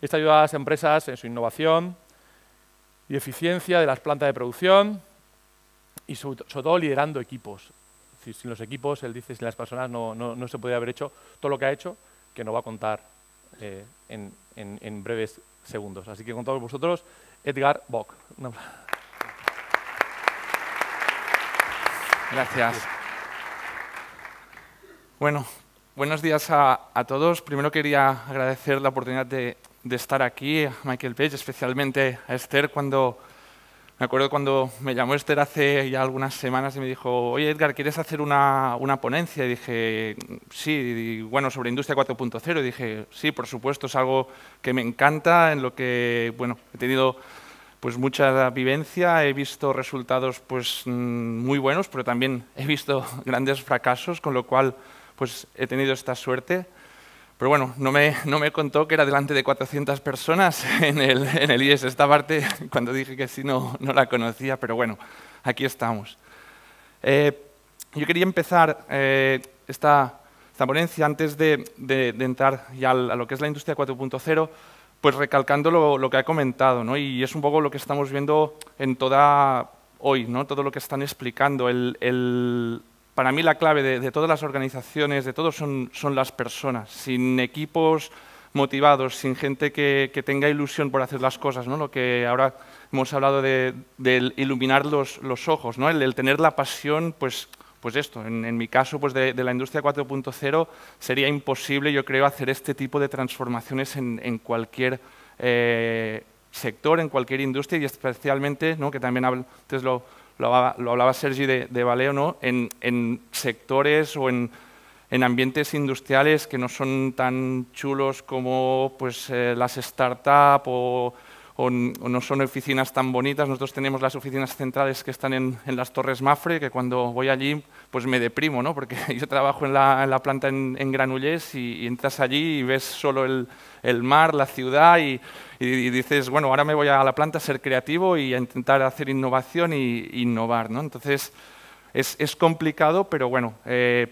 Esta ayuda a las empresas en su innovación y eficiencia de las plantas de producción y sobre todo liderando equipos. sin los equipos, él dice, sin las personas no, no, se podría haber hecho todo lo que ha hecho, que no va a contar eh, en, breves segundos. Así que con todos vosotros, Edgar Bock. Gracias. Bueno, buenos días a, todos. Primero quería agradecer la oportunidad de de estar aquí, Michael Page, especialmente a Esther, cuando me acuerdo cuando me llamó Esther hace ya algunas semanas y me dijo, oye Edgar, ¿quieres hacer una, ponencia? Y dije, sí, bueno, sobre Industria 4.0. Y dije, sí, por supuesto, es algo que me encanta, en lo que, bueno, he tenido pues mucha vivencia, he visto resultados pues mm, muy buenos, pero también he visto grandes fracasos, con lo cual pues he tenido esta suerte. Pero bueno, no me, no me contó que era delante de 400 personas en el, en IES. Esta parte, cuando dije que sí, no, no la conocía, pero bueno, aquí estamos. Eh, yo quería empezar eh, esta ponencia antes de, entrar ya a lo que es la industria 4.0, pues recalcando lo, lo, que ha comentado, ¿no? y es un poco lo que estamos viendo en toda hoy, ¿no? todo lo que están explicando, el, para mí la clave de, todas las organizaciones, de todos, son, son, las personas. Sin equipos motivados, sin gente que, tenga ilusión por hacer las cosas, ¿no? lo que ahora hemos hablado de, iluminar los, ojos, ¿no? el, tener la pasión, pues, pues esto, en, mi caso pues de, la industria 4.0 sería imposible, yo creo, hacer este tipo de transformaciones en, en cualquier eh, sector, en cualquier industria y especialmente, ¿no? que también hablo, lo, lo hablaba, Sergi de, de Valeo, ¿no? en, sectores o en, en, ambientes industriales que no son tan chulos como pues, eh, las startups o, o, no son oficinas tan bonitas. Nosotros tenemos las oficinas centrales que están en, en las Torres Mafre, que cuando voy allí pues me deprimo, ¿no? Porque yo trabajo en la, planta en, en Granullés y, entras allí y ves solo el, mar, la ciudad y, dices, bueno, ahora me voy a la planta a ser creativo y a intentar hacer innovación e innovar, ¿no? Entonces, es, complicado, pero bueno, eh,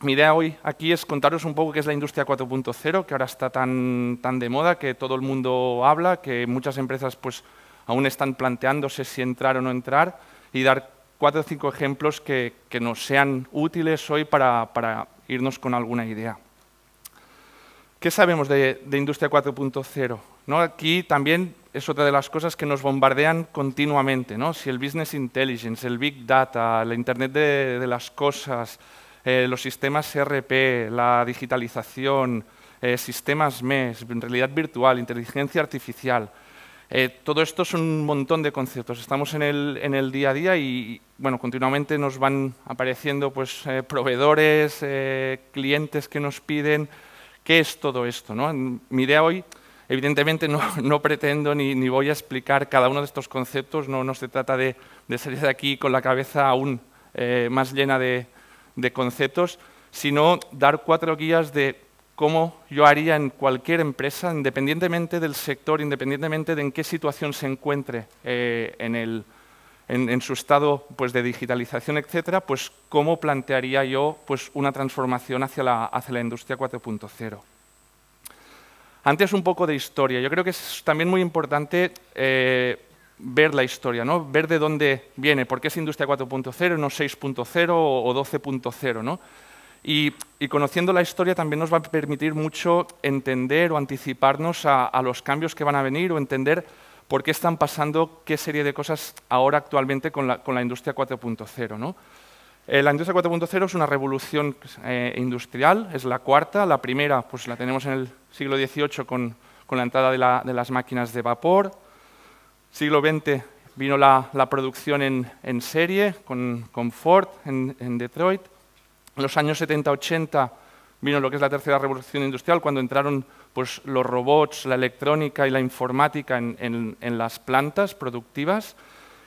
mi idea hoy aquí es contaros un poco qué es la industria 4.0, que ahora está tan, tan de moda, que todo el mundo habla, que muchas empresas pues aún están planteándose si entrar o no entrar y dar cuatro o cinco ejemplos que, nos sean útiles hoy para, irnos con alguna idea. ¿Qué sabemos de, Industria 4.0? ¿No? Aquí también es otra de las cosas que nos bombardean continuamente. Si el Business Intelligence, el Big Data, la Internet de, las cosas, eh, los sistemas ERP, la digitalización, eh, sistemas MES, realidad virtual, inteligencia artificial. Eh, todo esto es un montón de conceptos. Estamos en el, en el día a día y bueno, continuamente nos van apareciendo pues, eh, proveedores, eh, clientes que nos piden. ¿Qué es todo esto? No? Mi idea hoy, evidentemente, no, pretendo ni, ni, voy a explicar cada uno de estos conceptos. No, no se trata de, salir de aquí con la cabeza aún más llena de, de conceptos, sino dar cuatro guías de ¿Cómo yo haría en cualquier empresa, independientemente del sector, independientemente de en qué situación se encuentre eh, en, su estado pues, de digitalización, etcétera, pues cómo plantearía yo pues, una transformación hacia la, industria 4.0. Antes un poco de historia. Yo creo que es también muy importante eh, ver la historia, ¿no? ver de dónde viene, por qué es industria 4.0, no 6.0 o 12.0. ¿no? Y, conociendo la historia también nos va a permitir mucho entender o anticiparnos a, los cambios que van a venir o entender por qué están pasando qué serie de cosas ahora actualmente con la, con la industria 4.0. ¿no? Eh, la industria 4.0 es una revolución eh, industrial, es la cuarta. La primera pues, la tenemos en el siglo XVIII con, con la entrada de, la, de, las máquinas de vapor. Siglo XX vino la, la producción en, en, serie con, con Ford en, en Detroit. En los años 70-80 vino lo que es la tercera revolución industrial, cuando entraron pues, los robots, la electrónica y la informática en, las plantas productivas.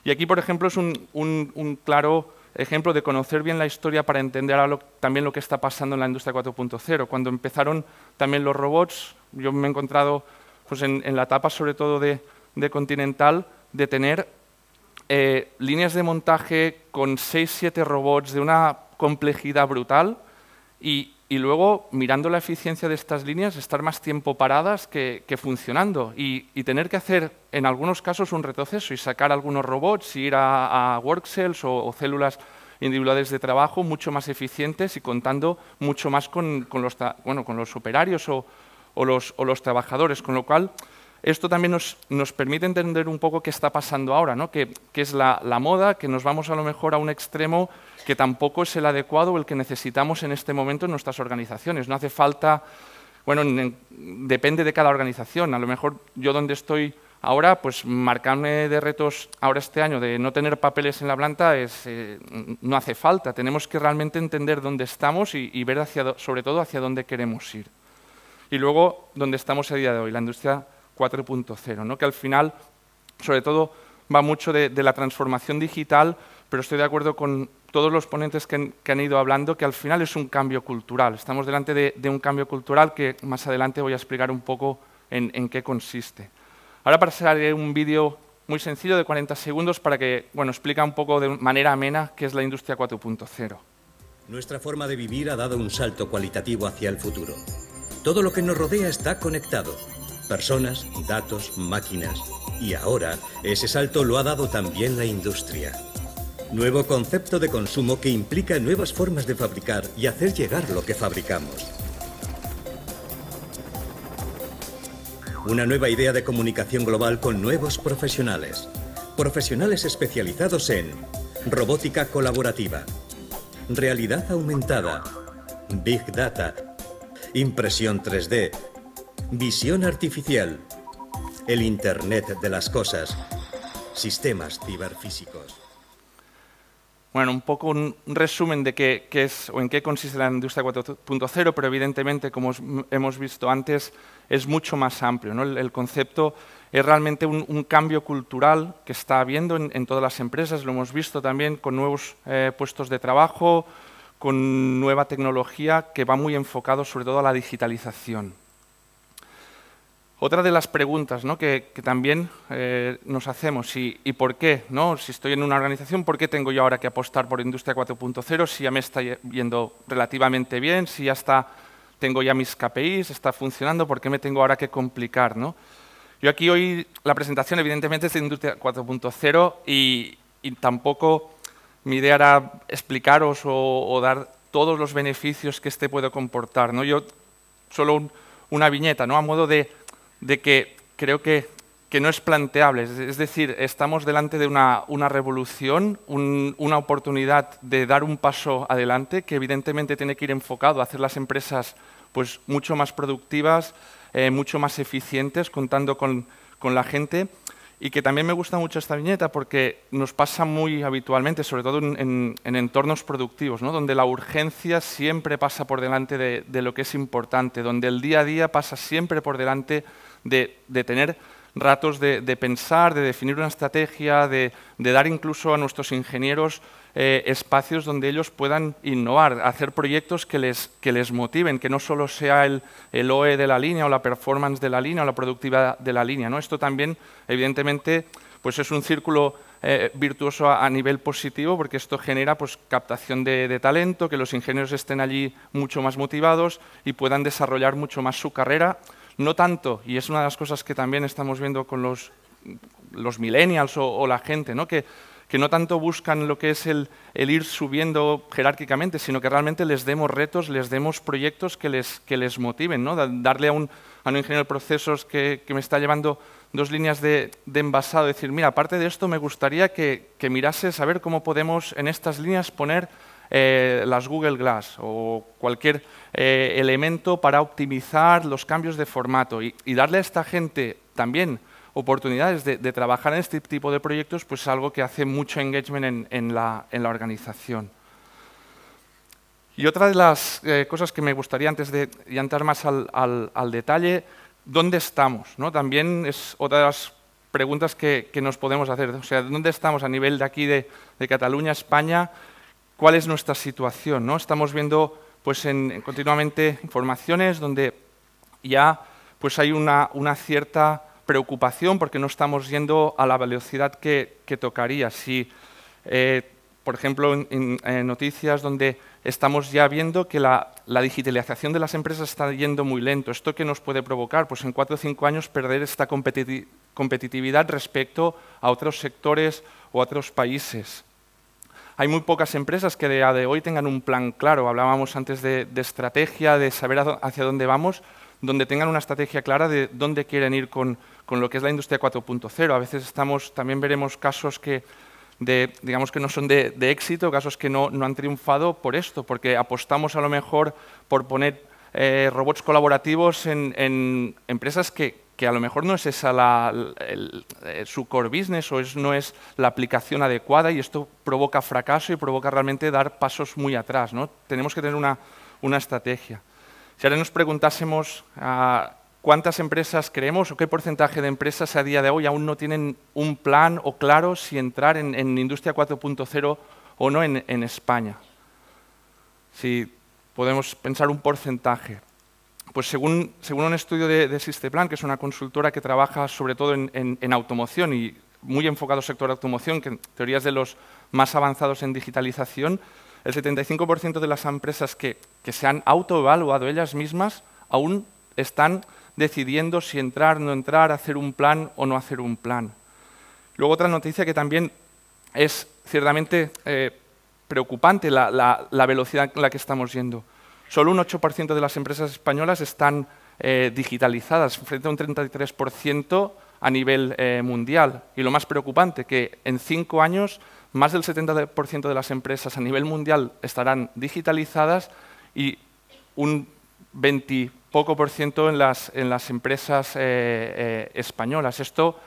Y aquí, por ejemplo, es un, claro ejemplo de conocer bien la historia para entender también lo que está pasando en la industria 4.0. Cuando empezaron también los robots, yo me he encontrado pues, en, la etapa sobre todo de, Continental de tener eh, líneas de montaje con 6-7 robots de una complejidad brutal y, luego, mirando la eficiencia de estas líneas, estar más tiempo paradas que, funcionando y, tener que hacer, en algunos casos, un retroceso y sacar algunos robots, y ir a, a work cells o, células individuales de trabajo mucho más eficientes y contando mucho más con, los, bueno, operarios o los trabajadores, con lo cual esto también nos, nos, permite entender un poco qué está pasando ahora, ¿no? que, es la, la, moda, que nos vamos a lo mejor a un extremo que tampoco es el adecuado o el que necesitamos en este momento en nuestras organizaciones. No hace falta, bueno, depende de cada organización. A lo mejor yo donde estoy ahora, pues marcarme de retos ahora este año de no tener papeles en la planta es, eh, no hace falta. Tenemos que realmente entender dónde estamos y, ver hacia, sobre todo hacia dónde queremos ir. Y luego, dónde estamos a día de hoy. La industria 4.0, ¿no? que al final, sobre todo, va mucho de, la transformación digital, pero estoy de acuerdo con todos los ponentes que han, ido hablando, que al final es un cambio cultural. Estamos delante de, un cambio cultural que más adelante voy a explicar un poco en, qué consiste. Ahora para pasaré un vídeo muy sencillo de 40 segundos para que bueno, explica un poco de manera amena qué es la industria 4.0. Nuestra forma de vivir ha dado un salto cualitativo hacia el futuro. Todo lo que nos rodea está conectado Personas, datos, máquinas. Y ahora ese salto lo ha dado también la industria. Nuevo concepto de consumo que implica nuevas formas de fabricar y hacer llegar lo que fabricamos. Una nueva idea de comunicación global con nuevos profesionales. Profesionales especializados en robótica colaborativa, realidad aumentada, big data, impresión 3D, Visión artificial. El Internet de las cosas. Sistemas ciberfísicos. Bueno, un poco un resumen de qué, es o en qué consiste la industria 4.0, pero evidentemente, como hemos visto antes, es mucho más amplio. El, concepto es realmente un, cambio cultural que está habiendo en, todas las empresas. Lo hemos visto también con nuevos eh, puestos de trabajo, con nueva tecnología que va muy enfocado sobre todo a la digitalización. Otra de las preguntas ¿no? que, también eh, nos hacemos, y, por qué? ¿no? Si estoy en una organización, ¿por qué tengo yo ahora que apostar por Industria 4.0 si ya me está yendo relativamente bien, si ya hasta tengo ya mis KPIs, está funcionando, ¿por qué me tengo ahora que complicar? ¿no? Yo aquí hoy la presentación evidentemente es de Industria 4.0 y, y, tampoco mi idea era explicaros o, dar todos los beneficios que este puede comportar. ¿no? Yo solo una viñeta, ¿no? a modo de de que creo que, que no es planteable. Es decir, estamos delante de una, una revolución, una oportunidad de dar un paso adelante que evidentemente tiene que ir enfocado a hacer las empresas pues, mucho más productivas, eh, mucho más eficientes, contando con, con la gente. Y que también me gusta mucho esta viñeta porque nos pasa muy habitualmente, sobre todo en, en, entornos productivos, ¿no? donde la urgencia siempre pasa por delante de, de, lo que es importante, donde el día a día pasa siempre por delante de, tener ratos de, pensar, de definir una estrategia, de, dar incluso a nuestros ingenieros eh, espacios donde ellos puedan innovar, hacer proyectos que les, motiven, que no solo sea el, OE de la línea o la performance de la línea o la productividad de la línea. ¿no? Esto también, evidentemente, pues es un círculo eh, virtuoso a, nivel positivo porque esto genera pues, captación de, talento, que los ingenieros estén allí mucho más motivados y puedan desarrollar mucho más su carrera no tanto, y es una de las cosas que también estamos viendo con los, millennials o, la gente, ¿no? Que, no tanto buscan lo que es el, ir subiendo jerárquicamente, sino que realmente les demos retos, les demos proyectos que les, motiven, ¿no? Darle a un, a un ingeniero de procesos que, me está llevando dos líneas de, envasado, decir, mira, aparte de esto me gustaría que, que mirases a ver cómo podemos en estas líneas poner eh, las Google Glass o cualquier eh, elemento para optimizar los cambios de formato y, darle a esta gente también oportunidades de, trabajar en este tipo de proyectos, pues es algo que hace mucho engagement en, la, organización. Y otra de las eh, cosas que me gustaría, antes de entrar más al, detalle, ¿dónde estamos? ¿No? También es otra de las preguntas que, nos podemos hacer. O sea, ¿dónde estamos a nivel de aquí de, de Cataluña, España? cuál es nuestra situación. ¿no? Estamos viendo pues, continuamente informaciones donde ya pues, hay una, cierta preocupación porque no estamos yendo a la velocidad que, tocaría. Si, eh, por ejemplo, en, noticias donde estamos ya viendo que la, digitalización de las empresas está yendo muy lento. ¿Esto qué nos puede provocar? Pues en cuatro o cinco años perder esta competitividad respecto a otros sectores o a otros países. Hay muy pocas empresas que de, de hoy tengan un plan claro. Hablábamos antes de, estrategia, de saber hacia dónde vamos, donde tengan una estrategia clara de dónde quieren ir con, lo que es la industria 4.0. A veces estamos, también veremos casos que, de, digamos que no son de, éxito, casos que no, han triunfado por esto, porque apostamos a lo mejor por poner eh, robots colaborativos en empresas que, que a lo mejor no es esa eh, su core business o no es la aplicación adecuada y esto provoca fracaso y provoca realmente dar pasos muy atrás. Tenemos que tener una, estrategia. Si ahora nos preguntásemos ah, cuántas empresas creemos o qué porcentaje de empresas a día de hoy aún no tienen un plan o claro si entrar en, en Industria 4.0 o no en España. Si podemos pensar un porcentaje, pues según, un estudio de, Sisteplan, que es una consultora que trabaja sobre todo en, automoción y muy enfocado al sector automoción, que en teoría es de los más avanzados en digitalización, el 75% de las empresas que, se han autoevaluado ellas mismas aún están decidiendo si entrar, no entrar, hacer un plan o no hacer un plan. Luego otra noticia que también es ciertamente eh, preocupante, la, la, la velocidad en la que estamos yendo. Solo un 8% de las empresas españolas están eh, digitalizadas, frente a un 33% a nivel eh, mundial. Y lo más preocupante, que en cinco años más del 70% de las empresas a nivel mundial estarán digitalizadas y un 20 poco por ciento en las, empresas eh, españolas. Esto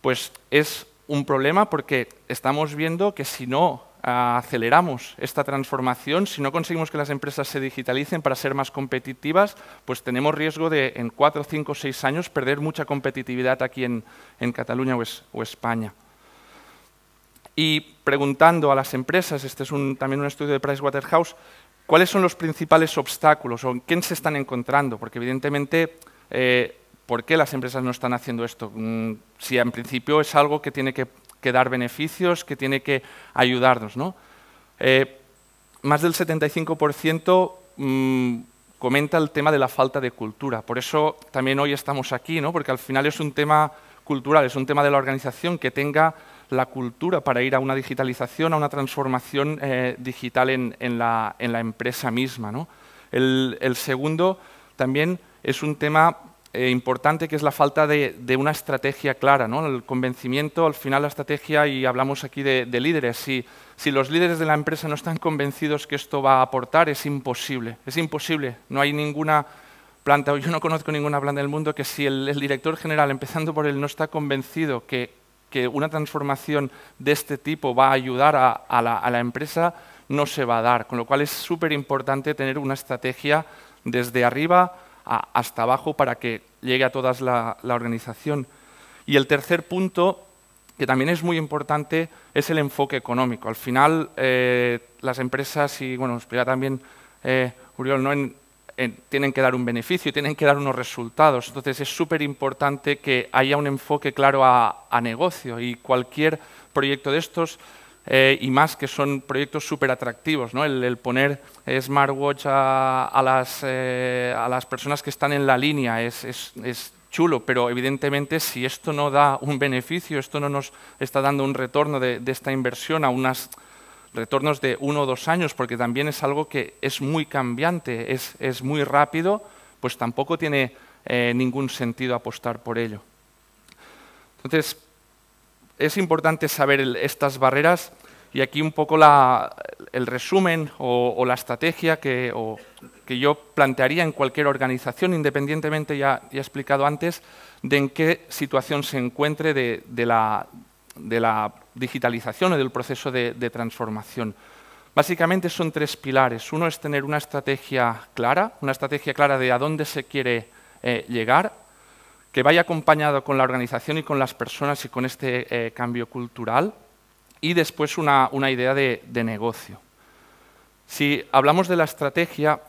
pues, es un problema porque estamos viendo que si no aceleramos esta transformación, si no conseguimos que las empresas se digitalicen para ser más competitivas, pues tenemos riesgo de en cuatro, cinco, seis años perder mucha competitividad aquí en, Cataluña o, España. Y preguntando a las empresas, este es un, también un estudio de Pricewaterhouse, ¿cuáles son los principales obstáculos o en quién se están encontrando? Porque evidentemente... Eh, ¿Por qué las empresas no están haciendo esto? Mm, si en principio es algo que tiene que que dar beneficios, que tiene que ayudarnos. Eh, más del 75% mm, comenta el tema de la falta de cultura. Por eso también hoy estamos aquí, porque al final es un tema cultural, es un tema de la organización que tenga la cultura para ir a una digitalización, a una transformación eh, digital en, la, empresa misma. El, el segundo también es un tema eh, importante que es la falta de, una estrategia clara. ¿no? El convencimiento, al final la estrategia, y hablamos aquí de, líderes, si, los líderes de la empresa no están convencidos que esto va a aportar, es imposible, es imposible. No hay ninguna planta, yo no conozco ninguna planta del mundo que si el, director general, empezando por él, no está convencido que, una transformación de este tipo va a ayudar a, la, a la empresa, no se va a dar. Con lo cual es súper importante tener una estrategia desde arriba hasta abajo para que llegue a toda la, organización. Y el tercer punto, que también es muy importante, es el enfoque económico. Al final, eh, las empresas, y bueno, explica también Uriol, eh, ¿no? tienen que dar un beneficio, tienen que dar unos resultados. Entonces, es súper importante que haya un enfoque claro a negocio y cualquier proyecto de estos eh, y más, que son proyectos súper atractivos. ¿no? El, poner eh, smartwatch a, las, eh, a, las, personas que están en la línea es, es, es, chulo, pero evidentemente si esto no da un beneficio, esto no nos está dando un retorno de, de esta inversión a unos retornos de uno o dos años, porque también es algo que es muy cambiante, es, es muy rápido, pues tampoco tiene ningún sentido apostar por ello. Entonces, es importante saber estas barreras y aquí un poco el resumen o, la estrategia que, yo plantearía en cualquier organización, independientemente, ya, he explicado antes, de en qué situación se encuentre de, la, digitalización o del proceso de, transformación. Básicamente son tres pilares. Uno es tener una estrategia clara, una estrategia clara de a dónde se quiere eh, llegar, que vaya acompañado con la organización y con las personas y con este eh, cambio cultural, y después una, idea de, negocio. Si hablamos de la estrategia,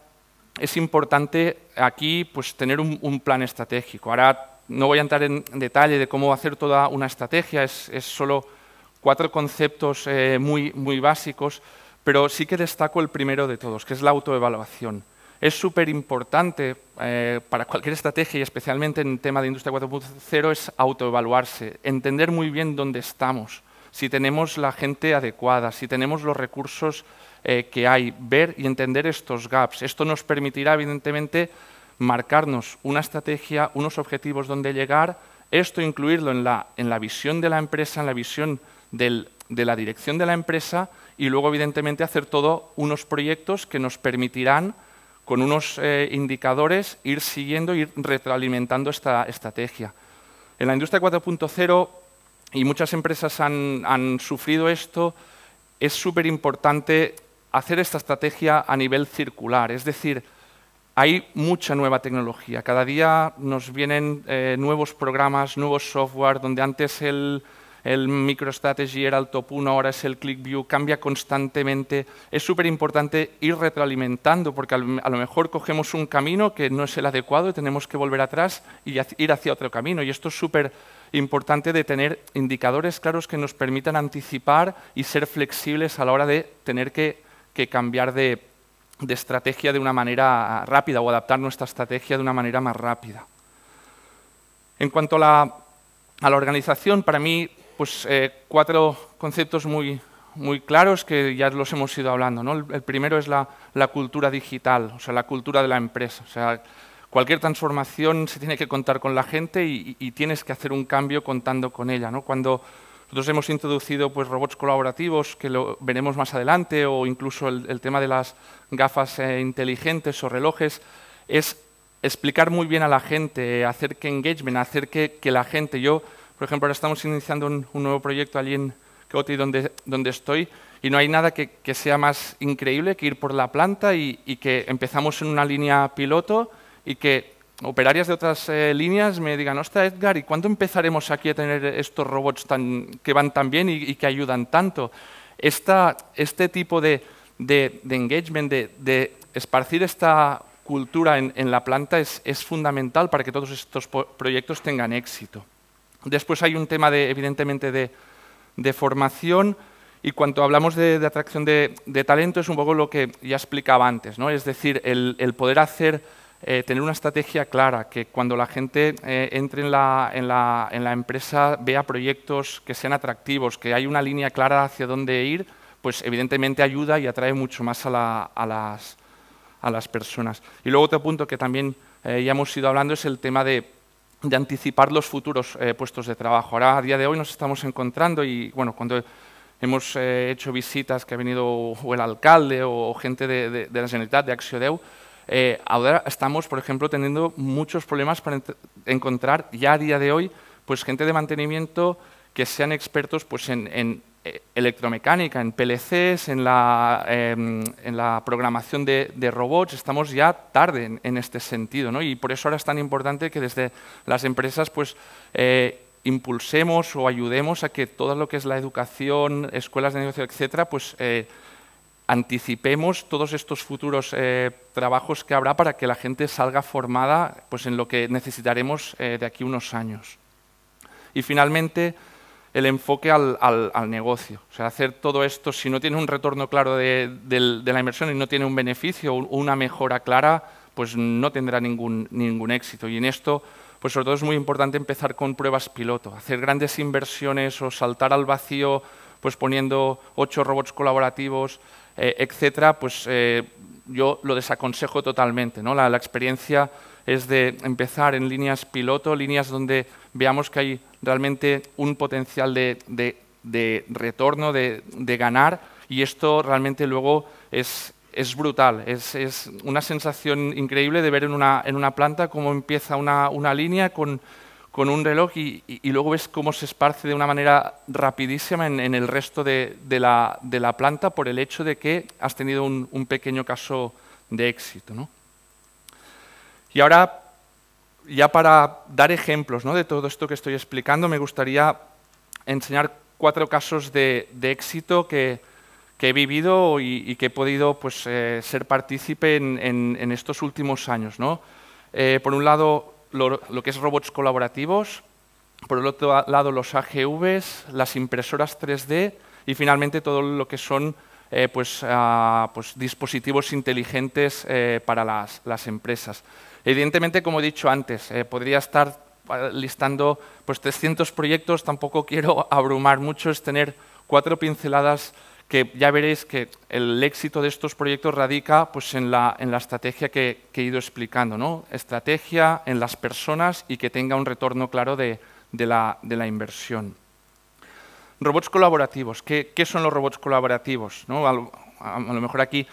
es importante aquí pues, tener un, plan estratégico. Ahora no voy a entrar en detalle de cómo hacer toda una estrategia, es, es solo cuatro conceptos eh, muy, muy básicos, pero sí que destaco el primero de todos, que es la autoevaluación es súper importante eh, para cualquier estrategia y especialmente en el tema de industria 4.0 es autoevaluarse, entender muy bien dónde estamos, si tenemos la gente adecuada, si tenemos los recursos eh, que hay, ver y entender estos gaps. Esto nos permitirá, evidentemente, marcarnos una estrategia, unos objetivos donde llegar, esto incluirlo en la, en la visión de la empresa, en la visión de la dirección de la empresa y luego, evidentemente, hacer todo unos proyectos que nos permitirán con unos eh, indicadores, ir siguiendo, ir retroalimentando esta estrategia. En la industria 4.0, y muchas empresas han, sufrido esto, es súper importante hacer esta estrategia a nivel circular, es decir, hay mucha nueva tecnología. Cada día nos vienen eh, nuevos programas, nuevos software, donde antes el, el MicroStrategy era el top 1, ahora es el ClickView, cambia constantemente. Es súper importante ir retroalimentando porque a lo mejor cogemos un camino que no es el adecuado y tenemos que volver atrás y ir hacia otro camino. Y esto es súper importante de tener indicadores claros que nos permitan anticipar y ser flexibles a la hora de tener que, cambiar de, estrategia de una manera rápida o adaptar nuestra estrategia de una manera más rápida. En cuanto a la organización, para mí pues, eh, cuatro conceptos muy, claros que ya los hemos ido hablando. El primero es la, cultura digital, o sea, la cultura de la empresa. O sea, cualquier transformación se tiene que contar con la gente y, tienes que hacer un cambio contando con ella. ¿no? Cuando nosotros hemos introducido pues, robots colaborativos, que lo veremos más adelante, o incluso el, tema de las gafas eh, inteligentes o relojes, es explicar muy bien a la gente, hacer que engagement, hacer que, que la gente... yo por ejemplo, ahora estamos iniciando un, nuevo proyecto allí en Coti, donde, estoy, y no hay nada que, sea más increíble que ir por la planta y, que empezamos en una línea piloto y que operarias de otras eh, líneas me digan, hostia Edgar, ¿y cuándo empezaremos aquí a tener estos robots que van tan bien y, que ayudan tanto? este tipo de, engagement, de, esparcir esta cultura en, la planta es fundamental para que todos estos proyectos tengan éxito. Después hay un tema, de, evidentemente, de, formación. Y cuando hablamos de, atracción de, talento es un poco lo que ya explicaba antes, ¿no? Es decir, el, poder hacer, eh, tener una estrategia clara, que cuando la gente eh, entre en la, en, la, empresa vea proyectos que sean atractivos, que hay una línea clara hacia dónde ir, pues evidentemente ayuda y atrae mucho más a, las, personas. Y luego otro punto que también eh, ya hemos ido hablando es el tema de de anticipar los futuros eh, puestos de trabajo. Ahora, a día de hoy, nos estamos encontrando y, bueno, cuando hemos eh, hecho visitas que ha venido el alcalde o gente de, la Generalitat, de Axiodeu, eh, ahora estamos, por ejemplo, teniendo muchos problemas para encontrar ya a día de hoy pues, gente de mantenimiento que sean expertos pues, en electromecánica, en PLCs, em, en la, programación de, robots, estamos ya tarde en, este sentido. Y por eso ahora es tan importante que desde las empresas pues, eh, impulsemos o ayudemos a que todo lo que es la educación, escuelas de negocio, etcétera, pues eh, anticipemos todos estos futuros eh, trabajos que habrá para que la gente salga formada pues, en lo que necesitaremos de aquí unos años. Y finalmente, el enfoque al, negocio. O sea, hacer todo esto, si no tiene un retorno claro de, la inversión y no tiene un beneficio o una mejora clara, pues no tendrá ningún, éxito. Y en esto, pues sobre todo es muy importante empezar con pruebas piloto, hacer grandes inversiones o saltar al vacío, pues poniendo ocho robots colaborativos, eh, etcétera, pues eh, yo lo desaconsejo totalmente. ¿no? la experiencia es de empezar en líneas piloto, líneas donde veamos que hay realmente un potencial de, retorno, de, ganar, y esto realmente luego es, brutal, es, una sensación increíble de ver en una, una planta cómo empieza una, línea con, un reloj y, luego ves cómo se esparce de una manera rapidísima en, el resto de, la, planta por el hecho de que has tenido un, un pequeño caso de éxito. ¿no? Y ahora, ya para dar ejemplos de todo esto que estoy explicando, me gustaría enseñar cuatro casos de, éxito que, he vivido y, que he podido pues, eh, ser partícipe en, estos últimos años. Eh, por un lado, lo, que es robots colaborativos, por el otro lado, los AGVs, las impresoras 3D y finalmente todo lo que son eh, pues, ah, pues, dispositivos inteligentes para las empresas. Evidentemente, como he dicho antes, eh, podría estar ah, listando pues, 300 proyectos, tampoco quiero abrumar mucho, es tener cuatro pinceladas que ya veréis que el éxito de estos proyectos radica pues, en, la, en la estrategia que, he ido explicando, ¿no? estrategia en las personas y que tenga un retorno claro de, la, inversión. Robots colaborativos. ¿Qué, son los robots colaborativos? ¿No? a lo mejor aquí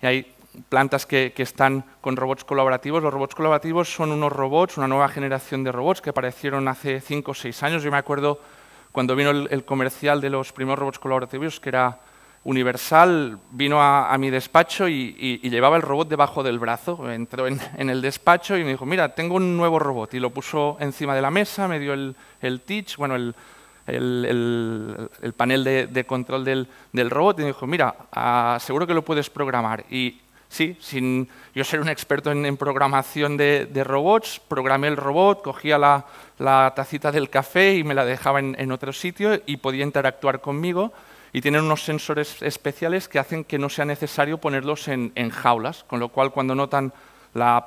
hay plantas que, están con robots colaborativos. Los robots colaborativos son unos robots, una nueva generación de robots que aparecieron hace 5 o 6 años. Yo me acuerdo cuando vino el, comercial de los primeros robots colaborativos, que era Universal, vino a, mi despacho y, llevaba el robot debajo del brazo. Entró en, el despacho y me dijo, mira, tengo un nuevo robot. Y lo puso encima de la mesa, me dio el, el teach, bueno, el, panel de, control del, robot y me dijo, mira, ah, seguro que lo puedes programar. Y Sí, sin yo ser un experto en, programación de, robots, programé el robot, cogía la, tacita del café y me la dejaba en, otro sitio y podía interactuar conmigo y tienen unos sensores especiales que hacen que no sea necesario ponerlos en, jaulas, con lo cual cuando notan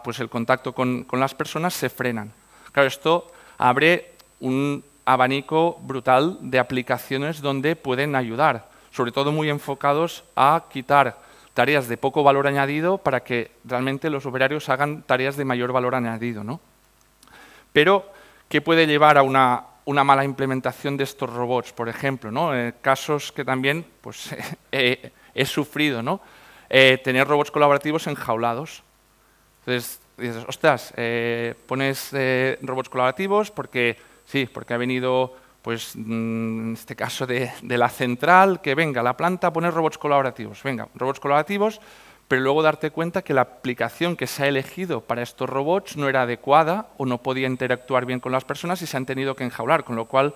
pues el contacto con, con, las personas se frenan. Claro, esto abre un abanico brutal de aplicaciones donde pueden ayudar, sobre todo muy enfocados a quitar tareas de poco valor añadido para que realmente los operarios hagan tareas de mayor valor añadido. Pero, ¿qué puede llevar a una, mala implementación de estos robots, por ejemplo? ¿no? Eh, casos que también pues, he sufrido, ¿no? Eh, tener robots colaborativos enjaulados. Entonces, dices, ostras, eh, pones robots colaborativos porque sí, porque ha venido pues mm, en este caso de, la central, que venga, la planta a poner robots colaborativos, venga, robots colaborativos, pero luego darte cuenta que la aplicación que se ha elegido para estos robots no era adecuada o no podía interactuar bien con las personas y se han tenido que enjaular, con lo cual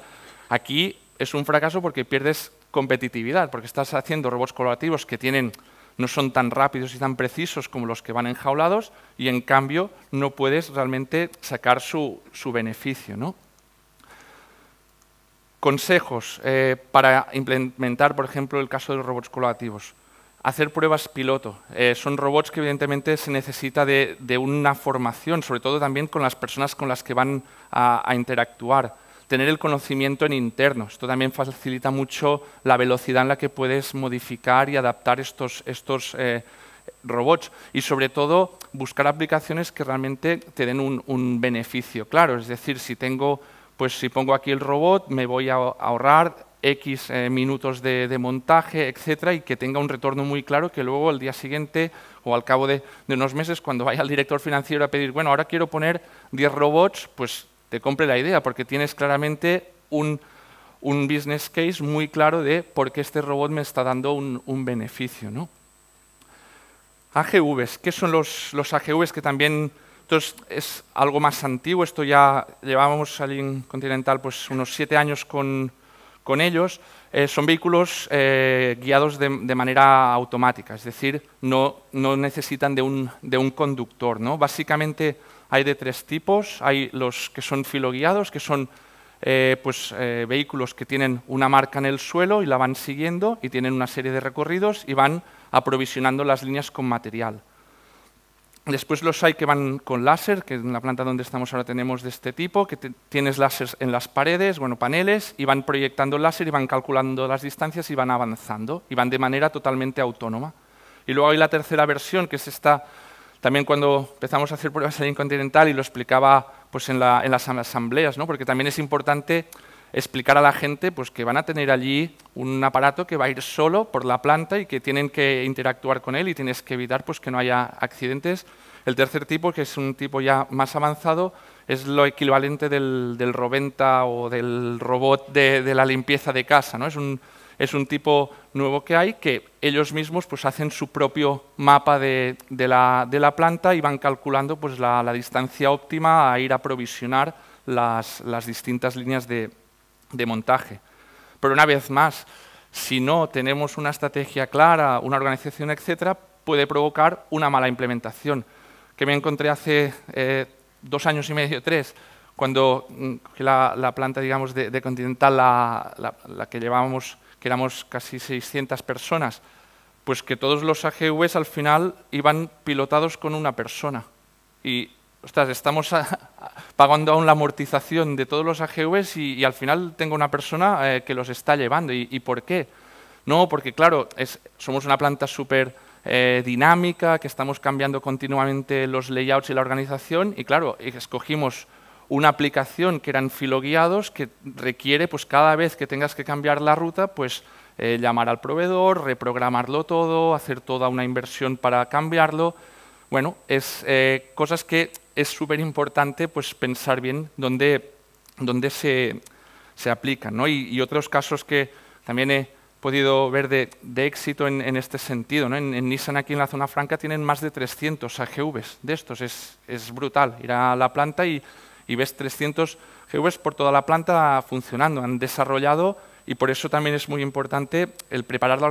aquí es un fracaso porque pierdes competitividad, porque estás haciendo robots colaborativos que tienen no son tan rápidos y tan precisos como los que van enjaulados y en cambio no puedes realmente sacar su, su beneficio. ¿no? Consejos eh, para implementar, por ejemplo, el caso de los robots colaborativos. Hacer pruebas piloto. Eh, son robots que evidentemente se necesita de, una formación, sobre todo también con las personas con las que van a, interactuar. Tener el conocimiento en interno. Esto también facilita mucho la velocidad en la que puedes modificar y adaptar estos, estos eh, robots y sobre todo buscar aplicaciones que realmente te den un, un, beneficio. Claro, es decir, si tengo pues si pongo aquí el robot me voy a ahorrar X eh, minutos de, montaje, etcétera, y que tenga un retorno muy claro que luego al día siguiente o al cabo de, unos meses, cuando vaya al director financiero a pedir, bueno, ahora quiero poner 10 robots, pues te compre la idea, porque tienes claramente un, business case muy claro de por qué este robot me está dando un, beneficio. ¿no? AGVs, ¿qué son los, los AGVs que también esto es, algo más antiguo, esto ya llevábamos al Continental pues, unos siete años con, ellos. Eh, son vehículos eh, guiados de, manera automática, es decir, no, necesitan de un, conductor. ¿no? Básicamente hay de tres tipos. Hay los que son filoguiados, que son eh, pues, vehículos que tienen una marca en el suelo y la van siguiendo y tienen una serie de recorridos y van aprovisionando las líneas con material. Después los hay que van con láser, que en la planta donde estamos ahora tenemos de este tipo, que tienes láser en las paredes, bueno, paneles, y van proyectando láser y van calculando las distancias y van avanzando, y van de manera totalmente autónoma. Y luego hay la tercera versión, que es esta, también cuando empezamos a hacer pruebas en Incontinental y lo explicaba pues, en, la, en las asambleas, ¿no? porque también es importante explicar a la gente pues, que van a tener allí un aparato que va a ir solo por la planta y que tienen que interactuar con él y tienes que evitar pues, que no haya accidentes. El tercer tipo, que es un tipo ya más avanzado, es lo equivalente del, del Roventa o del robot de, de, la limpieza de casa. ¿no? Es, un, es un tipo nuevo que hay que ellos mismos pues, hacen su propio mapa de, de, la, de la, planta y van calculando pues, la, la distancia óptima a ir a provisionar las, las distintas líneas de, de montaje. Pero una vez más, si no tenemos una estrategia clara, una organización, etcétera, puede provocar una mala implementación. Que me encontré hace eh, dos años y medio, tres, cuando mm, la, la planta digamos, de, Continental, la, la, que llevábamos, que éramos casi 600 personas, pues que todos los AGVs al final iban pilotados con una persona. Y ostras, estamos pagando aún la amortización de todos los AGVs y, al final tengo una persona eh, que los está llevando. ¿Y, por qué? No, porque claro, somos una planta súper eh, dinámica, que estamos cambiando continuamente los layouts y la organización y claro, escogimos una aplicación que eran filoguiados que requiere pues cada vez que tengas que cambiar la ruta pues eh, llamar al proveedor, reprogramarlo todo, hacer toda una inversión para cambiarlo bueno, es eh, cosas que es súper importante pues, pensar bien dónde, dónde se, se aplican. ¿no? Y, otros casos que también he podido ver de, de éxito en, en, este sentido. ¿no? En, Nissan, aquí en la zona franca, tienen más de 300 AGVs de estos. Es, es brutal ir a la planta y, y ves 300 AGVs por toda la planta funcionando. Han desarrollado y por eso también es muy importante el preparar la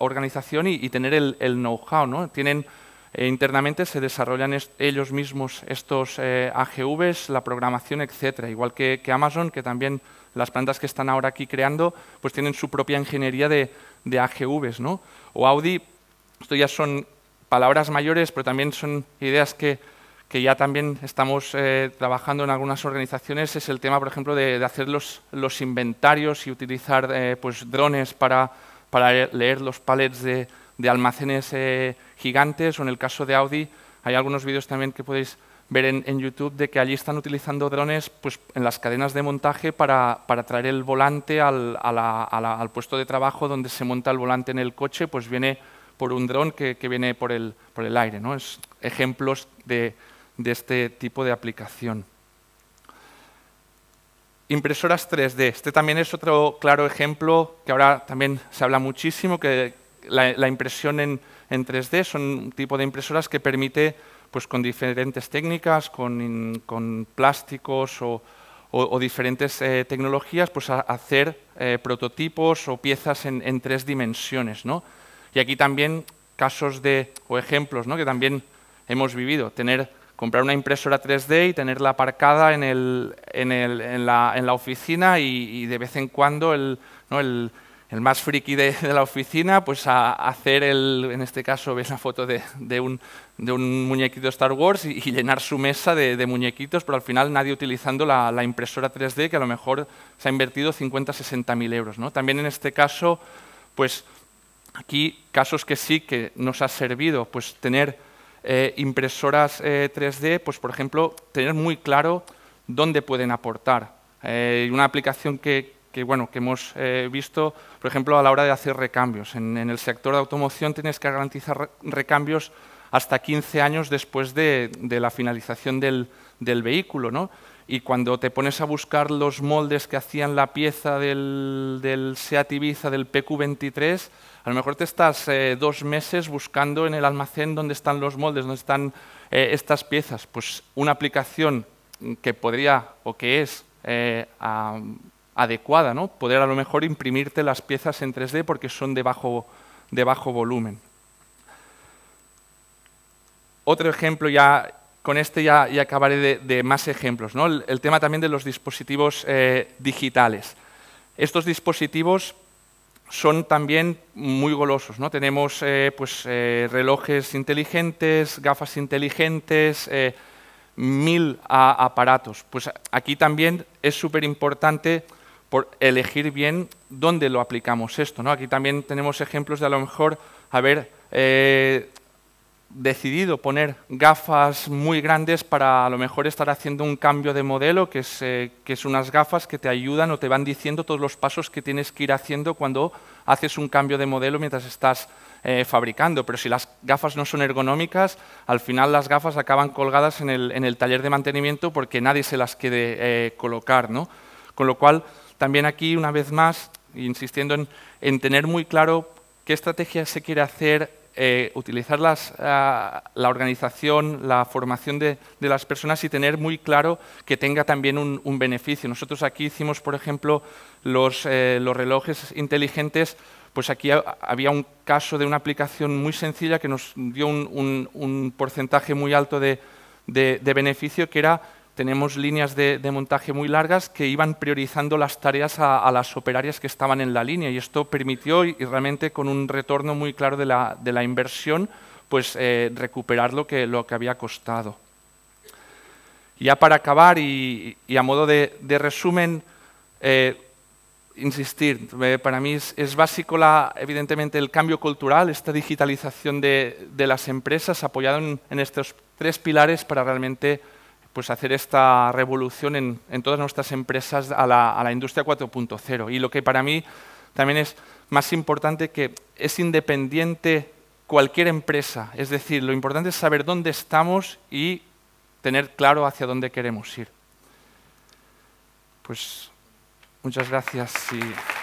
organización y, tener el, el know-how. ¿no? Tienen eh, internamente se desarrollan ellos mismos estos eh, AGVs, la programación, etcétera. Igual que, Amazon, que también las plantas que están ahora aquí creando, pues tienen su propia ingeniería de, AGVs, ¿no? O Audi, esto ya son palabras mayores, pero también son ideas que, ya también estamos eh, trabajando en algunas organizaciones, es el tema, por ejemplo, de, hacer los, inventarios y utilizar pues, drones para, para leer los palets de, de almacenes eh, gigantes o en el caso de Audi hay algunos vídeos también que podéis ver en, YouTube de que allí están utilizando drones pues, en las cadenas de montaje para, traer el volante al, al, puesto de trabajo donde se monta el volante en el coche, pues viene por un dron que, viene por el, por el aire. ¿no? Es ejemplos de, de este tipo de aplicación. Impresoras 3D. Este también es otro claro ejemplo que ahora también se habla muchísimo, que la, impresión en, 3D son un tipo de impresoras que permite, pues con diferentes técnicas, con, plásticos o, diferentes eh, tecnologías, pues hacer eh, prototipos o piezas en, tres dimensiones. ¿no? Y aquí también casos de, o ejemplos ¿no? que también hemos vivido, tener comprar una impresora 3D y tenerla aparcada en, el, en, el, en, la, oficina y, de vez en cuando el, el el más friki de, la oficina, pues a, hacer el, en este caso ves la foto de, de, un, de muñequito Star Wars y, llenar su mesa de, muñequitos, pero al final nadie utilizando la, impresora 3D que a lo mejor se ha invertido 50, 60 mil euros. ¿no? También en este caso, pues aquí casos que sí que nos ha servido, pues tener eh, impresoras 3D, eh, pues por ejemplo, tener muy claro dónde pueden aportar. Eh, una aplicación que, que, bueno, que hemos eh, visto, por ejemplo, a la hora de hacer recambios. En, el sector de automoción tienes que garantizar recambios hasta 15 años después de, la finalización del, vehículo. ¿no? Y cuando te pones a buscar los moldes que hacían la pieza del, del Seat Ibiza, del PQ23, a lo mejor te estás eh, dos meses buscando en el almacén dónde están los moldes, dónde están eh, estas piezas. Pues una aplicación que podría o que es adecuada, ¿no? Poder a lo mejor imprimirte las piezas en 3D porque son de bajo, de bajo volumen. Otro ejemplo ya, con este ya, acabaré de, más ejemplos, ¿no? El, tema también de los dispositivos eh, digitales. Estos dispositivos son también muy golosos. ¿no? Tenemos eh, pues, eh, relojes inteligentes, gafas inteligentes, mil aparatos. Pues aquí también es súper importante por elegir bien dónde lo aplicamos esto. ¿no? Aquí también tenemos ejemplos de a lo mejor haber eh, decidido poner gafas muy grandes para a lo mejor estar haciendo un cambio de modelo, que es, eh, que es unas gafas que te ayudan o te van diciendo todos los pasos que tienes que ir haciendo cuando haces un cambio de modelo mientras estás eh, fabricando. Pero si las gafas no son ergonómicas, al final las gafas acaban colgadas en el, taller de mantenimiento porque nadie se las quiere colocar. ¿no? Con lo cual, también aquí, una vez más, insistiendo en, tener muy claro qué estrategia se quiere hacer, eh, utilizar ah, la organización, la formación de, las personas y tener muy claro que tenga también un, beneficio. Nosotros aquí hicimos, por ejemplo, los, eh, relojes inteligentes pues aquí había un caso de una aplicación muy sencilla que nos dio un, porcentaje muy alto de, beneficio, que era tenemos líneas de, montaje muy largas que iban priorizando las tareas a, las operarias que estaban en la línea y esto permitió, y, realmente con un retorno muy claro de la, de la inversión, pues eh, recuperar lo que, lo que había costado. Ya para acabar y, a modo de, resumen, eh, insistir, eh, para mí es, básico la, evidentemente el cambio cultural, esta digitalización de, las empresas apoyado en estos tres pilares para realmente pues hacer esta revolución en, todas nuestras empresas a la, a la industria 4.0. Y lo que para mí también es más importante que es independiente cualquier empresa. Es decir, lo importante es saber dónde estamos y tener claro hacia dónde queremos ir. Pues muchas gracias y...